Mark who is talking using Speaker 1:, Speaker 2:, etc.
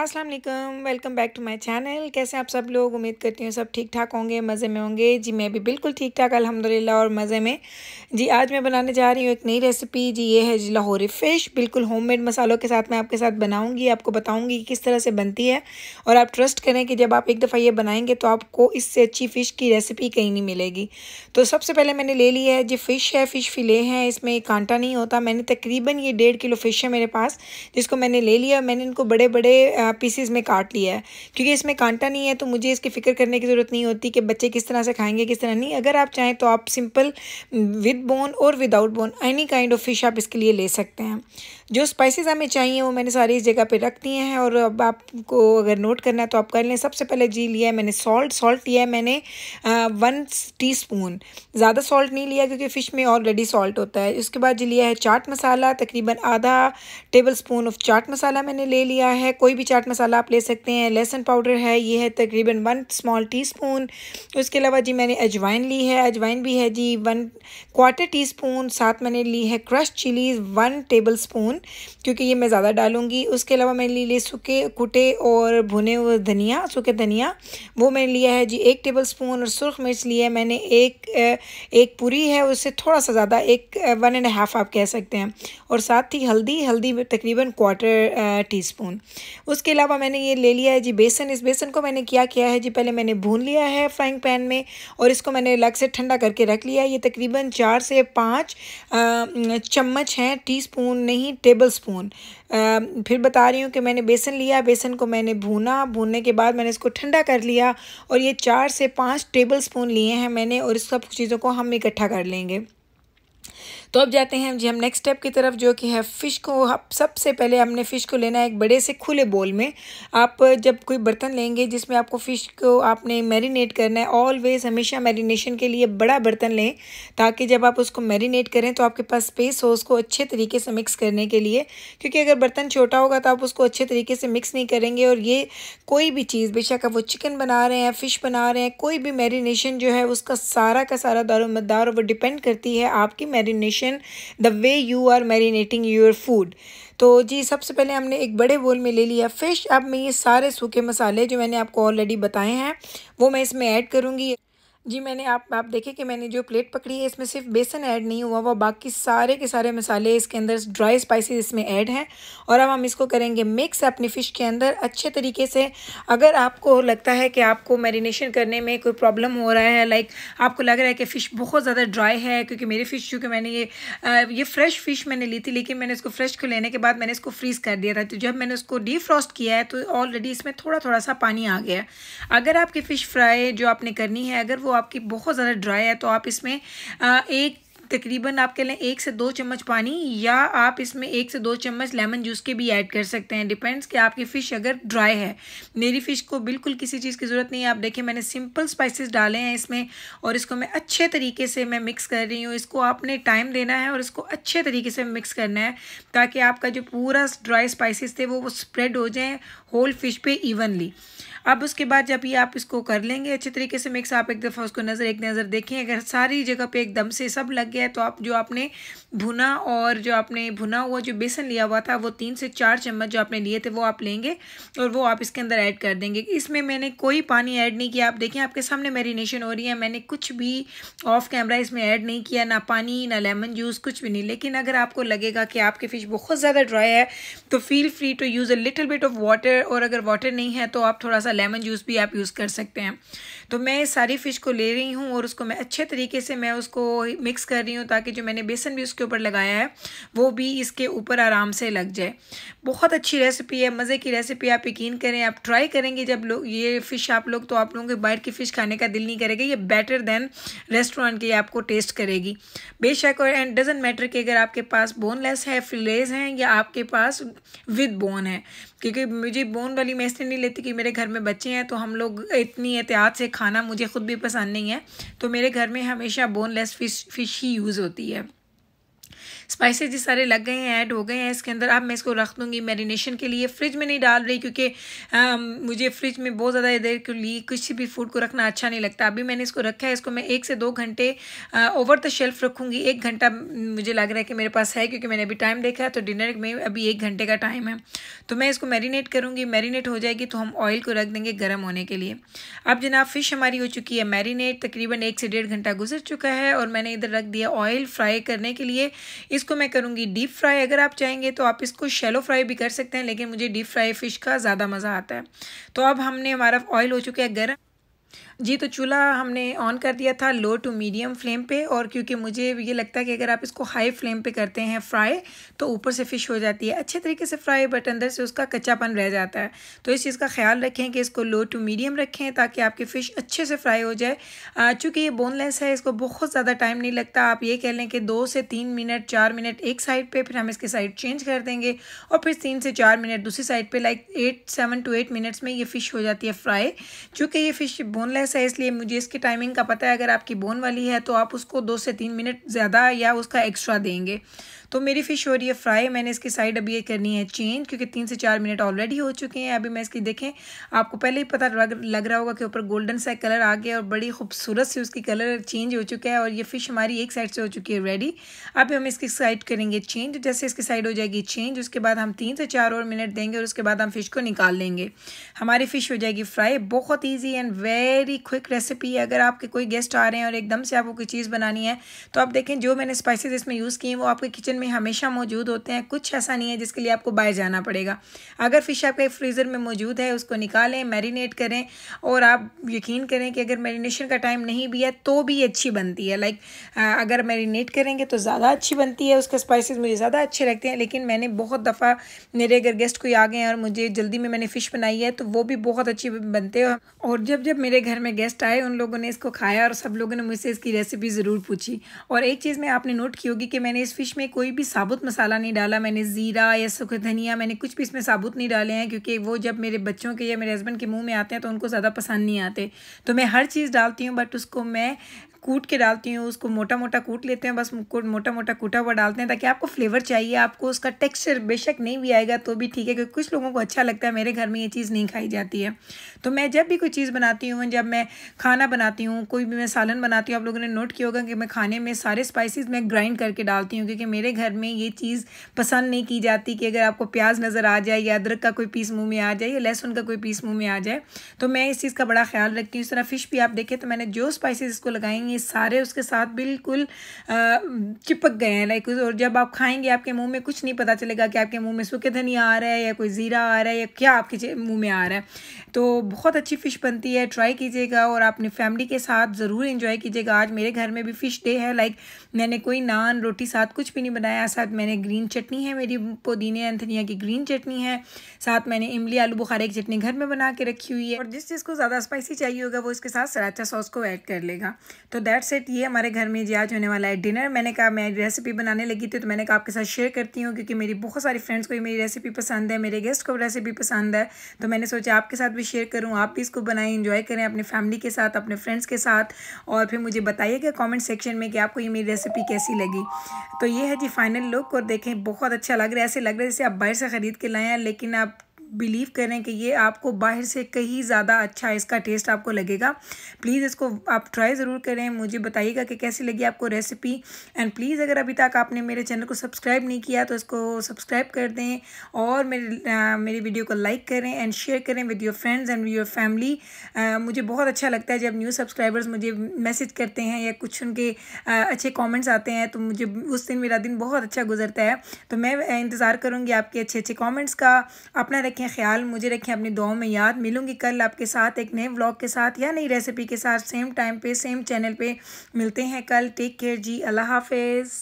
Speaker 1: अस्सलाम वालेकुम welcome back to my channel कैसे आप सब लोग उम्मीद करती हूँ सब ठीक ठाक होंगे मज़े में होंगे जी मैं भी बिल्कुल ठीक ठाक अल्हम्दुलिल्लाह और मज़े में जी आज मैं बनाने जा रही हूँ एक नई रेसिपी जी ये है जी लाहौरी फ़िश बिल्कुल होममेड मसालों के साथ मैं आपके साथ बनाऊंगी आपको बताऊंगी कि किस तरह से बनती है और आप ट्रस्ट करें कि जब आप एक दफ़ा ये बनाएंगे तो आपको इससे अच्छी फ़िश की रेसिपी कहीं नहीं मिलेगी तो सबसे पहले मैंने ले ली है जी फ़िश है फ़िश फ़िले हैं इसमें कांटा नहीं होता मैंने तकरीबन ये डेढ़ किलो फ़िश है मेरे पास जिसको मैंने ले लिया मैंने इनको बड़े बड़े पीसीज में काट लिया है क्योंकि इसमें कांटा नहीं है तो मुझे इसकी फ़िक्र करने की ज़रूरत नहीं होती कि बच्चे किस तरह से खाएँगे किस तरह नहीं अगर आप चाहें तो आप simple with mm, with bone और without bone any kind of fish आप इसके लिए ले सकते हैं जो स्पाइसेस हमें चाहिए वो मैंने सारी इस जगह पे रख दिए हैं और अब आपको अगर नोट करना है तो आप कर लें सबसे पहले जी लिया है मैंने सॉल्ट सॉल्ट लिया है मैंने वन टी स्पून ज़्यादा सॉल्ट नहीं लिया क्योंकि फ़िश में ऑलरेडी सॉल्ट होता है उसके बाद जी लिया है चाट मसाला तकरीबन आधा tablespoon of chaat masala मैंने ले लिया है कोई भी चाट मसाला आप ले सकते हैं लहसन पाउडर है ये है तकरीबन वन स्मॉल टी उसके अलावा जी मैंने अजवाइन ली है अजवाइन भी है जी वन क्वार क्वार्टर टी स्पून साथ मैंने ली है crush chillies one tablespoon क्योंकि ये मैं ज़्यादा डालूंगी उसके अलावा मैंने ली लिए सूखे कुटे और भुने हुए धनिया सूखे धनिया वो मैंने लिया है जी एक टेबल स्पून और सुरख मिर्च लिया है मैंने एक एक पूरी है उससे थोड़ा सा ज़्यादा एक वन एंड हाफ़ आप कह सकते हैं और साथ ही हल्दी हल्दी तकरीबन क्वार्टर टी स्पून उसके अलावा मैंने ये ले लिया है जी बेसन इस बेसन को मैंने क्या किया है जी पहले मैंने भून लिया है फ्राइंग पैन में और इसको मैंने अलग से ठंडा करके रख लिया है ये तकरीबन चार चार से पाँच चम्मच हैं टीस्पून नहीं टेबल स्पून फिर बता रही हूँ कि मैंने बेसन लिया बेसन को मैंने भूना भूनने के बाद मैंने इसको ठंडा कर लिया और ये चार से पाँच टेबल स्पून लिए हैं मैंने और इस सब चीज़ों को हम इकट्ठा कर लेंगे तो अब जाते हैं जी हम नेक्स्ट स्टेप की तरफ जो कि है फ़िश को सबसे पहले हमने फ़िश को लेना है एक बड़े से खुले बोल में आप जब कोई बर्तन लेंगे जिसमें आपको फ़िश को आपने मैरिनेट करना है ऑलवेज़ हमेशा मैरिनेशन के लिए बड़ा बर्तन लें ताकि जब आप उसको मैरिनेट करें तो आपके पास स्पेस हो उसको अच्छे तरीके से मिक्स करने के लिए क्योंकि अगर बर्तन छोटा होगा तो आप उसको अच्छे तरीके से मिक्स नहीं करेंगे और ये कोई भी चीज़ बेशक आप वो चिकन बना रहे हैं फ़िश बना रहे हैं कोई भी मैरिनेशन जो है उसका सारा का सारा दारो मददार वो डिपेंड करती है आपकी marination marination the way you are marinating your food तो जी सबसे पहले हमने एक बड़े बोल में ले लिया फ़िश अब मैं ये सारे सूखे मसाले जो मैंने आपको ऑलरेडी बताए हैं वो मैं इसमें ऐड करूँगी जी मैंने आप आप देखें कि मैंने जो प्लेट पकड़ी है इसमें सिर्फ बेसन ऐड नहीं हुआ वो बाकी सारे के सारे मसाले इसके अंदर ड्राई स्पाइसेस इसमें ऐड हैं और अब हम इसको करेंगे मिक्स अपनी फ़िश के अंदर अच्छे तरीके से अगर आपको लगता है कि आपको मैरिनेशन करने में कोई प्रॉब्लम हो रहा है लाइक आपको लग रहा है कि फ़िश बहुत ज़्यादा ड्राई है क्योंकि मेरी फ़िश चूँकि मैंने ये ये फ़्रेश फ़िश मैंने ली थी लेकिन मैंने इसको फ्रेश को लेने के बाद मैंने इसको फ्रीज़ कर दिया था तो जब मैंने उसको डीफ्रॉस्ट किया है तो ऑलरेडी इसमें थोड़ा थोड़ा सा पानी आ गया अगर आपकी फ़िश फ्राई जो आपने करनी है अगर वो आपकी बहुत ज़्यादा ड्राई है तो आप इसमें एक तकरीबन आप कह लें एक से दो चम्मच पानी या आप इसमें एक से दो चम्मच लेमन जूस के भी ऐड कर सकते हैं डिपेंड्स कि आपकी फ़िश अगर ड्राई है मेरी फ़िश को बिल्कुल किसी चीज़ की ज़रूरत नहीं है आप देखें मैंने सिंपल स्पाइसेस डाले हैं इसमें और इसको मैं अच्छे तरीके से मैं मिक्स कर रही हूँ इसको आपने टाइम देना है और इसको अच्छे तरीके से मिक्स करना है ताकि आपका जो पूरा ड्राई स्पाइसिस थे वो स्प्रेड हो जाए होल फिश पे इवनली अब उसके बाद जब ये आप इसको कर लेंगे अच्छे तरीके से मिक्स आप एक दफ़ा उसको नज़र एक नज़र देखें अगर सारी जगह पे एकदम से सब लग गया है तो आप जो आपने भुना और जो आपने भुना हुआ जो बेसन लिया हुआ था वो तीन से चार चम्मच जो आपने लिए थे वो आप लेंगे और वो आप इसके अंदर ऐड कर देंगे इसमें मैंने कोई पानी ऐड नहीं किया आप देखें आपके सामने मेरीनेशन हो रही है मैंने कुछ भी ऑफ कैमरा इसमें ऐड नहीं किया ना पानी ना लेमन जूस कुछ भी नहीं लेकिन अगर आपको लगेगा कि आपकी फ़िश बहुत ज़्यादा ड्राई है तो feel free to use a little bit of water और अगर वाटर नहीं है तो आप थोड़ा सा लेमन जूस भी आप यूज़ कर सकते हैं तो मैं सारी फ़िश को ले रही हूँ और उसको मैं अच्छे तरीके से मैं उसको मिक्स कर रही हूँ ताकि जो मैंने बेसन भी उसके ऊपर लगाया है वो भी इसके ऊपर आराम से लग जाए बहुत अच्छी रेसिपी है मज़े की रेसिपी आप यकीन करें आप ट्राई करेंगे जब लोग ये फ़िश आप लोग तो आप लोगों के बाहर की फ़िश खाने का दिल नहीं करेगा ये बेटर दैन रेस्टोरेंट की आपको टेस्ट करेगी बेशक और एंड डजेंट मैटर कि अगर आपके पास बोनलेस है फ्लेज हैं या आपके पास विद बोन है क्योंकि मुझे बोन वाली मैं इसलिए नहीं लेती कि मेरे घर में बच्चे हैं तो हम लोग इतनी एहतियात से खाना मुझे ख़ुद भी पसंद नहीं है तो मेरे घर में हमेशा बोनलेस फिश फिश ही यूज़ होती है स्पाइसेज सारे लग गए हैं ऐड हो गए हैं इसके अंदर अब मैं इसको रख दूँगी मैरिनेशन के लिए फ्रिज में नहीं डाल रही क्योंकि मुझे फ्रिज में बहुत ज़्यादा देर के लिए किसी भी फूड को रखना अच्छा नहीं लगता अभी मैंने इसको रखा है इसको मैं एक से दो घंटे ओवर द शेल्फ रखूँगी एक घंटा मुझे लग रहा है कि मेरे पास है क्योंकि मैंने अभी टाइम देखा है तो डिनर में अभी एक घंटे का टाइम है तो मैं इसको मैरिनेट करूँगी मैरिनेट हो जाएगी तो हम ऑयल को रख देंगे गर्म होने के लिए अब जनाब फ़िश हमारी हो चुकी है मैरिनेट तकरीबन एक से डेढ़ घंटा गुजर चुका है और मैंने इधर रख दिया ऑयल फ्राई करने के लिए इसको मैं करूँगी डीप फ्राई अगर आप चाहेंगे तो आप इसको शेलो फ्राई भी कर सकते हैं लेकिन मुझे डीप फ्राई फ़िश का ज़्यादा मज़ा आता है तो अब हमने हमारा ऑयल हो चुका है गर्म जी तो चूल्हा हमने ऑन कर दिया था लो टू मीडियम फ्लेम पे और क्योंकि मुझे ये लगता है कि अगर आप इसको हाई फ्लेम पे करते हैं फ्राई तो ऊपर से फ़िश हो जाती है अच्छे तरीके से फ्राई बट अंदर से उसका कच्चापन रह जाता है तो इस चीज़ का ख्याल रखें कि इसको लो टू मीडियम रखें ताकि आपकी फ़िश अच्छे से फ्राई हो जाए चूँकि ये बोनलेस है इसको बहुत ज़्यादा टाइम नहीं लगता आप ये कह लें कि दो से तीन मिनट चार मिनट एक साइड पर फिर हम इसके साइड चेंज कर देंगे और फिर तीन से चार मिनट दूसरी साइड पर like eight seven to eight minutes में ये फ़िश हो जाती है फ्राई चूँकि ये फ़िश बोनलेस फिटनेस है इसलिए मुझे इसकी टाइमिंग का पता है अगर आपकी बोन वाली है तो आप उसको दो से तीन मिनट ज़्यादा या उसका एक्स्ट्रा देंगे तो मेरी फ़िश हो रही है फ्राई मैंने इसकी साइड अभी ये करनी है चेंज क्योंकि तीन से चार मिनट ऑलरेडी हो चुके हैं अभी मैं इसकी देखें आपको पहले ही पता लग लग रहा होगा कि ऊपर गोल्डन सा कलर आ गया और बड़ी खूबसूरत से उसकी कलर चेंज हो चुका है और ये फ़िश हमारी एक साइड से हो चुकी है रेडी अब हम इसकी साइड करेंगे चेंज जैसे इसकी साइड हो जाएगी चेंज उसके बाद हम तीन से चार और मिनट देंगे और उसके बाद हम फ़िश को निकाल लेंगे हमारी फ़िश हो जाएगी फ्राई बहुत easy and very quick recipe है अगर आपके कोई गेस्ट आ रहे हैं और एकदम से आपको कोई चीज़ बनानी है तो आप देखें जो मैंने स्पाइसेस इसमें यूज़ किए हैं वो आपके किचन में हमेशा मौजूद होते हैं कुछ ऐसा नहीं है जिसके लिए आपको बाहर जाना पड़ेगा अगर फ़िश आपके फ्रीज़र में मौजूद है उसको निकालें मैरिनेट करें और आप यकीन करें कि अगर मैरिनेशन का टाइम नहीं भी है तो भी अच्छी बनती है लाइक अगर मैरिनेट करेंगे तो ज़्यादा अच्छी बनती है उसके स्पाइसिस मुझे ज़्यादा अच्छे लगते हैं लेकिन मैंने बहुत दफ़ा मेरे अगर गेस्ट कोई आ गए हैं और मुझे जल्दी में मैंने फ़िश बनाई है तो वो भी बहुत अच्छी बनते हैं और जब जब मेरे घर में गेस्ट आए उन लोगों ने इसको खाया और सब लोगों ने मुझसे इसकी रेसिपी ज़रूर पूछी और एक चीज़ मैं आपने नोट की होगी कि मैंने इस फ़िश में कोई कोई भी साबुत मसाला नहीं डाला मैंने ज़ीरा या सुख धनिया मैंने कुछ भी इसमें साबुत नहीं डाले हैं क्योंकि वो जब मेरे बच्चों के या मेरे हस्बैंड के मुंह में आते हैं तो उनको ज़्यादा पसंद नहीं आते तो मैं हर चीज़ डालती हूँ बट उसको मैं कूट के डालती हूँ उसको मोटा मोटा कूट लेते हैं बस मोटा मोटा कूटा हुआ डालते हैं ताकि आपको फ्लेवर चाहिए आपको उसका टेक्सचर बेशक नहीं भी आएगा तो भी ठीक है क्योंकि कुछ लोगों को अच्छा लगता है मेरे घर में ये चीज़ नहीं खाई जाती है तो मैं जब भी कोई चीज़ बनाती हूँ जब मैं खाना बनाती हूँ कोई भी मैं सालन बनाती हूँ आप लोगों ने नोट किया होगा कि मैं खाने में सारे स्पाइसिस मैं ग्राइंड करके डालती हूँ क्योंकि मेरे घर में ये चीज़ पसंद नहीं की जाती कि अगर आपको प्याज नज़र आ जाए या अदरक का कोई पीस मुँह में आ जाए या लहसुन का कोई पीस मुँह में आ जाए तो मैं इस चीज़ का बड़ा ख्याल रखती हूँ इस तरह फ़िश भी आप देखें तो मैंने जो स्पाइसिस इसको लगाएंगे ये सारे उसके साथ बिल्कुल चिपक गए हैं लाइक और जब आप खाएंगे आपके मुंह में कुछ नहीं पता चलेगा कि आपके मुंह में सूखे धनिया आ रहा है या कोई ज़ीरा आ रहा है या क्या आपके मुंह में आ रहा है तो बहुत अच्छी फ़िश बनती है ट्राई कीजिएगा और अपनी फैमिली के साथ ज़रूर इंजॉय कीजिएगा आज मेरे घर में भी फ़िश डे है लाइक मैंने कोई नान रोटी साथ कुछ भी नहीं बनाया साथ मैंने ग्रीन चटनी है मेरी पुदीने एंथनिया की ग्रीन चटनी है साथ मैंने इमली आलू बुखारे की चटनी घर में बना के रखी हुई है और जिस चीज़ को ज़्यादा स्पाइसी चाहिए होगा वो इसके साथ सराचा सॉस को ऐड कर लेगा तो तो दैट्स इट ये हमारे घर में जी आज होने वाला है डिनर मैंने कहा मैं रेसिपी बनाने लगी थी तो मैंने कहा आपके साथ शेयर करती हूँ क्योंकि मेरी बहुत सारी फ्रेंड्स को मेरी रेसिपी पसंद है मेरे गेस्ट को रेसिपी पसंद है तो मैंने सोचा आपके साथ भी शेयर करूँ आप भी इसको बनाएं इन्जॉय करें अपने फैमिली के साथ अपने फ्रेंड्स के साथ और फिर मुझे बताइएगा कॉमेंट सेक्शन में कि आपको ये मेरी रेसिपी कैसी लगी तो ये है जी फाइनल लुक और देखें बहुत अच्छा लग रहा है ऐसे लग रहा है जैसे आप बाहर से ख़रीद के लाएँ लेकिन आप बिलीव करें कि ये आपको बाहर से कहीं ज़्यादा अच्छा इसका टेस्ट आपको लगेगा प्लीज़ इसको आप ट्राई ज़रूर करें मुझे बताइएगा कि कैसी लगी आपको रेसिपी एंड प्लीज़ अगर अभी तक आपने मेरे चैनल को सब्सक्राइब नहीं किया तो इसको सब्सक्राइब कर दें और मेरे आ, मेरी वीडियो को लाइक करें एंड शेयर करें with your friends and your family मुझे बहुत अच्छा लगता है जब न्यू सब्सक्राइबर्स मुझे मैसेज करते हैं या कुछ उनके आ, अच्छे कॉमेंट्स आते हैं तो मुझे उस दिन मेरा दिन बहुत अच्छा गुजरता है तो मैं इंतज़ार करूँगी आपके अच्छे अच्छे कॉमेंट्स का अपना रखें रखें ख्याल मुझे रखें अपनी दुआओं में याद मिलूंगी कल आपके साथ एक नए व्लॉग के साथ या नई रेसिपी के साथ सेम टाइम पे सेम चैनल पे मिलते हैं कल टेक केयर जी अल्लाह हाफिज़